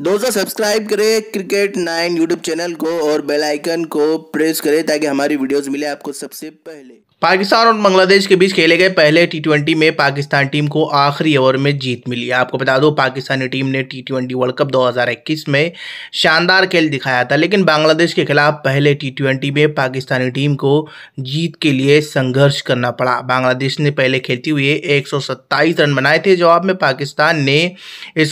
दोस्तों सब्सक्राइब करें cricket nine YouTube channel को और बेल आइकन को प्रेस करें ताकि हमारी वीडियोस मिले आपको सबसे पहले पाकिस्तान और बांग्लादेश के बीच खेले गए पहले टी में पाकिस्तान टीम को आखिरी ओवर में जीत मिली आपको बता दो पाकिस्तानी टीम ने टी वर्ल्ड कप 2021 में शानदार खेल दिखाया था लेकिन बांग्लादेश के खिलाफ पहले टी में पाकिस्तानी टीम को जीत के लिए संघर्ष करना पड़ा बांग्लादेश ने पहले खेलते हुए एक रन बनाए थे जवाब में पाकिस्तान ने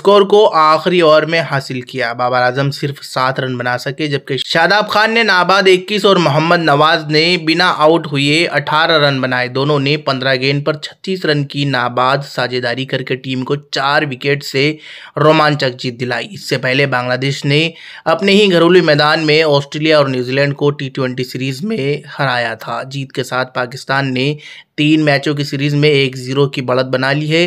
स्कोर को आखिरी ओवर में हासिल किया बाबर आजम सिर्फ सात रन बना सके जबकि शादाब खान ने नाबाद इक्कीस और मोहम्मद नवाज ने बिना आउट हुए अठारह अठारह रन बनाए दोनों ने पंद्रह गेंद पर छत्तीस रन की नाबाद साझेदारी करके टीम को चार विकेट से रोमांचक जीत दिलाई इससे पहले बांग्लादेश ने अपने ही घरेलू मैदान में ऑस्ट्रेलिया और न्यूजीलैंड को टी ट्वेंटी सीरीज में हराया था जीत के साथ पाकिस्तान ने तीन मैचों की सीरीज में एक जीरो की बढ़त बना ली है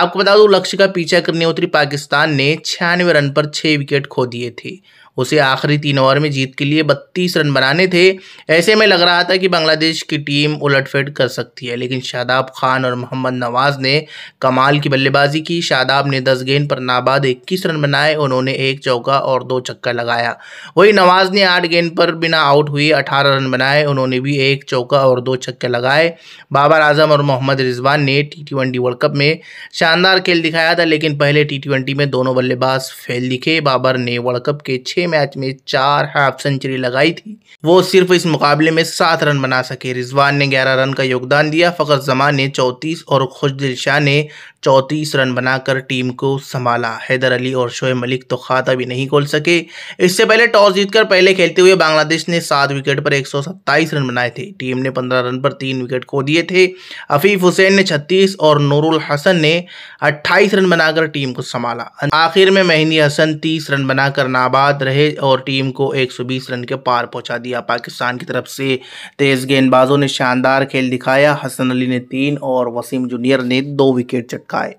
आपको बता दूं लक्ष्य का पीछा करने उतरी पाकिस्तान ने छियानवे रन पर छः विकेट खो दिए थे उसे आखिरी तीन ओवर में जीत के लिए बत्तीस रन बनाने थे ऐसे में लग रहा था कि बांग्लादेश की टीम उलटफेट कर सकती है लेकिन शादाब खान और मोहम्मद नवाज़ ने कमाल की बल्लेबाजी की शादाब ने दस गेंद पर नाबाद इक्कीस रन बनाए उन्होंने एक चौका और दो छक्का लगाया वही नवाज़ ने आठ गेंद पर बिना आउट हुए अठारह रन बनाए उन्होंने भी एक चौका और दो छक्के लगाए बाबर आजम और मोहम्मद रिजवान ने टी ट्वेंटी वर्ल्ड कप में शानदार खेल दिखाया था लेकिन पहले टी ट्वेंटी में दोनों बल्लेबाज फेल दिखे बाबर ने वर्ल्ड कप के छः छठे मैच में चार हाफ सेंचुरी लगाई थी वो सिर्फ इस मुकाबले में सात रन बना सके रिजवान ने ग्यारह रन का योगदान दिया फखर जमान ने चौंतीस और खुशदिल शाह ने चौंतीस रन बनाकर टीम को संभाला हैदर अली और शोएब मलिक तो खाता भी नहीं खोल सके इससे पहले टॉस जीतकर पहले खेलते हुए बांग्लादेश ने सात विकेट पर एक रन बनाए थे टीम ने पंद्रह रन पर तीन विकेट खो दिए थे अफीफ हुसैन ने छत्तीस और नूरुल हसन ने अट्ठाईस रन बनाकर टीम को संभाला आखिर में मेहनी हसन तीस रन बनाकर नाबाद रहे रहे और टीम को 120 रन के पार पहुंचा दिया पाकिस्तान की तरफ से तेज़ गेंदबाजों ने शानदार खेल दिखाया हसन अली ने तीन और वसीम जूनियर ने दो विकेट चटकाए